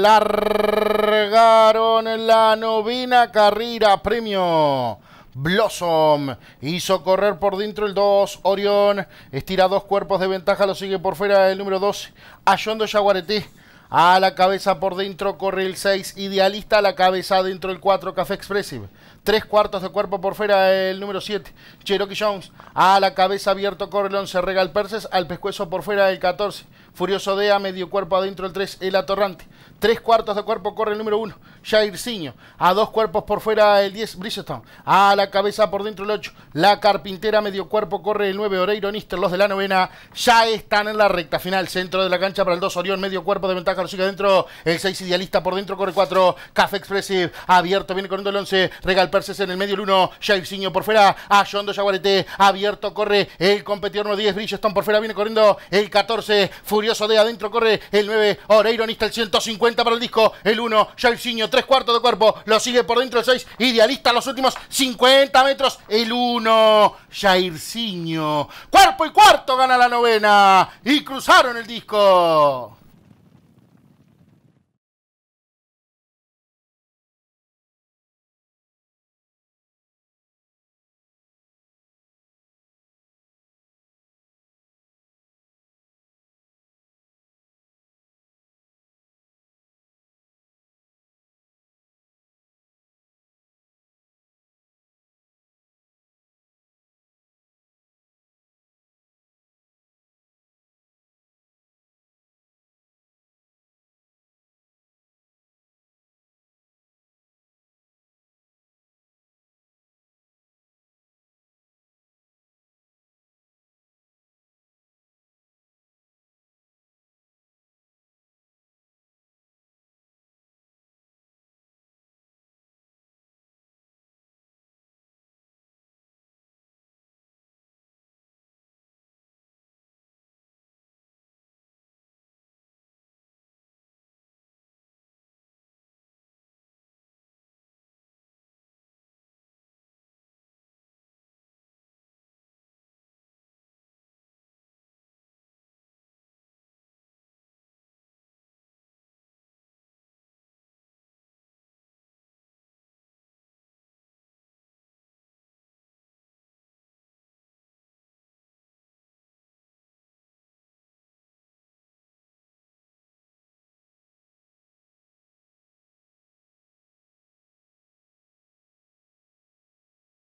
largaron la novena carrera premio. Blossom hizo correr por dentro el 2. Orión estira dos cuerpos de ventaja, lo sigue por fuera el número 12 Ayondo Yaguareté. A la cabeza por dentro corre el 6, Idealista a la cabeza dentro el 4, Café Expressive. Tres cuartos de cuerpo por fuera el número 7, Cherokee Jones. A la cabeza abierto corre el 11, Regal Perses. Al pescuezo por fuera el 14, Furioso Dea, medio cuerpo adentro el 3, el atorrante. Tres cuartos de cuerpo corre el número uno, Jairzinho. A dos cuerpos por fuera el 10, Bridgestone. A la cabeza por dentro el 8, La Carpintera. Medio cuerpo corre el 9, Oreiro Nister. Los de la novena ya están en la recta final. Centro de la cancha para el 2, Orión. Medio cuerpo de ventaja, lo sigue adentro. El 6, Idealista por dentro, corre 4, Café Expressive. Abierto, viene corriendo el 11, Regal Perses en el medio el 1, Jairzinho por fuera. A Yondo Yaguarete. Abierto, corre el competidor no 10, Bridgestone por fuera. Viene corriendo el 14, Furioso de adentro, corre el 9, Oreiro Nister el 105. 50 para el disco. El 1, Jairzinho, 3 cuartos de cuerpo. Lo sigue por dentro el 6. Idealista los últimos 50 metros. El 1, Jairzinho. Cuerpo y cuarto gana la novena. Y cruzaron el disco.